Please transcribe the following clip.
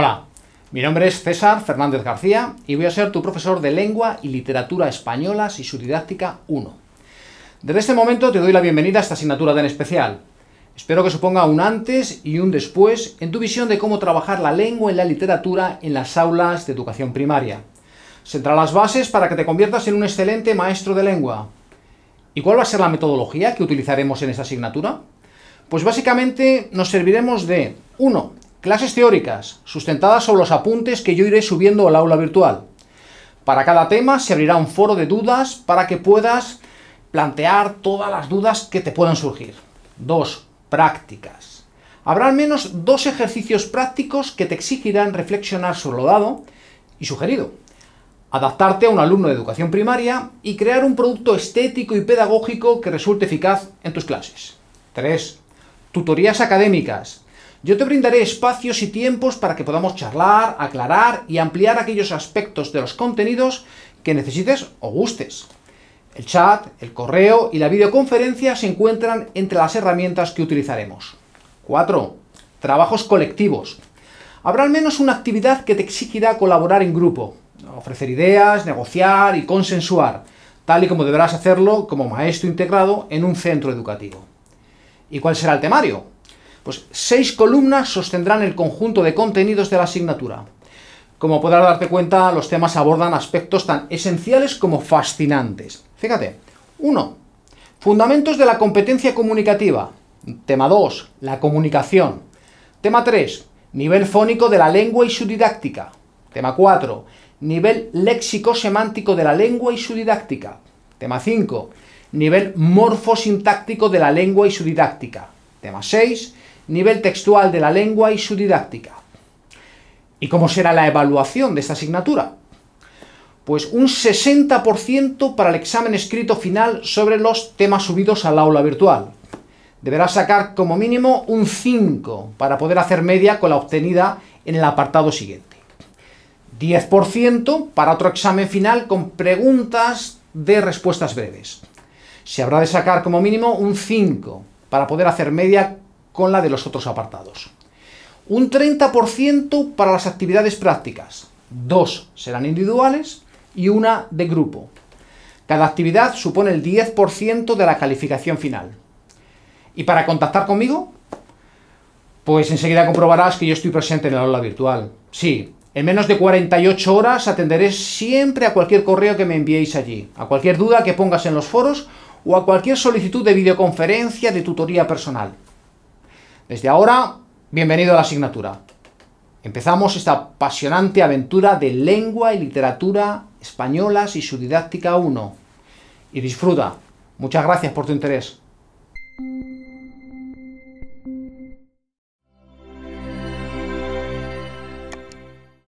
Hola, mi nombre es César Fernández García y voy a ser tu profesor de Lengua y Literatura Españolas y su didáctica 1. Desde este momento te doy la bienvenida a esta asignatura tan especial. Espero que suponga un antes y un después en tu visión de cómo trabajar la lengua y la literatura en las aulas de educación primaria. Centra las bases para que te conviertas en un excelente maestro de lengua. ¿Y cuál va a ser la metodología que utilizaremos en esta asignatura? Pues básicamente nos serviremos de 1 Clases teóricas, sustentadas sobre los apuntes que yo iré subiendo al aula virtual. Para cada tema se abrirá un foro de dudas para que puedas plantear todas las dudas que te puedan surgir. 2. Prácticas. Habrá al menos dos ejercicios prácticos que te exigirán reflexionar sobre lo dado y sugerido, adaptarte a un alumno de educación primaria y crear un producto estético y pedagógico que resulte eficaz en tus clases. 3. Tutorías académicas. Yo te brindaré espacios y tiempos para que podamos charlar, aclarar y ampliar aquellos aspectos de los contenidos que necesites o gustes. El chat, el correo y la videoconferencia se encuentran entre las herramientas que utilizaremos. 4. Trabajos colectivos. Habrá al menos una actividad que te exigirá colaborar en grupo, ofrecer ideas, negociar y consensuar, tal y como deberás hacerlo como maestro integrado en un centro educativo. ¿Y cuál será el temario? Pues seis columnas sostendrán el conjunto de contenidos de la asignatura. Como podrás darte cuenta, los temas abordan aspectos tan esenciales como fascinantes. Fíjate, 1. Fundamentos de la competencia comunicativa. Tema 2. La comunicación. Tema 3. Nivel fónico de la lengua y su didáctica. Tema 4. Nivel léxico-semántico de la lengua y su didáctica. Tema 5. Nivel morfosintáctico de la lengua y su didáctica. Tema 6 nivel textual de la lengua y su didáctica. ¿Y cómo será la evaluación de esta asignatura? Pues un 60% para el examen escrito final sobre los temas subidos al aula virtual. Deberá sacar como mínimo un 5 para poder hacer media con la obtenida en el apartado siguiente. 10% para otro examen final con preguntas de respuestas breves. Se habrá de sacar como mínimo un 5 para poder hacer media con la de los otros apartados. Un 30% para las actividades prácticas, dos serán individuales y una de grupo. Cada actividad supone el 10% de la calificación final. Y para contactar conmigo, pues enseguida comprobarás que yo estoy presente en la aula virtual. Sí, en menos de 48 horas atenderé siempre a cualquier correo que me enviéis allí, a cualquier duda que pongas en los foros o a cualquier solicitud de videoconferencia de tutoría personal. Desde ahora, bienvenido a la asignatura. Empezamos esta apasionante aventura de lengua y literatura españolas y su didáctica 1. Y disfruta. Muchas gracias por tu interés.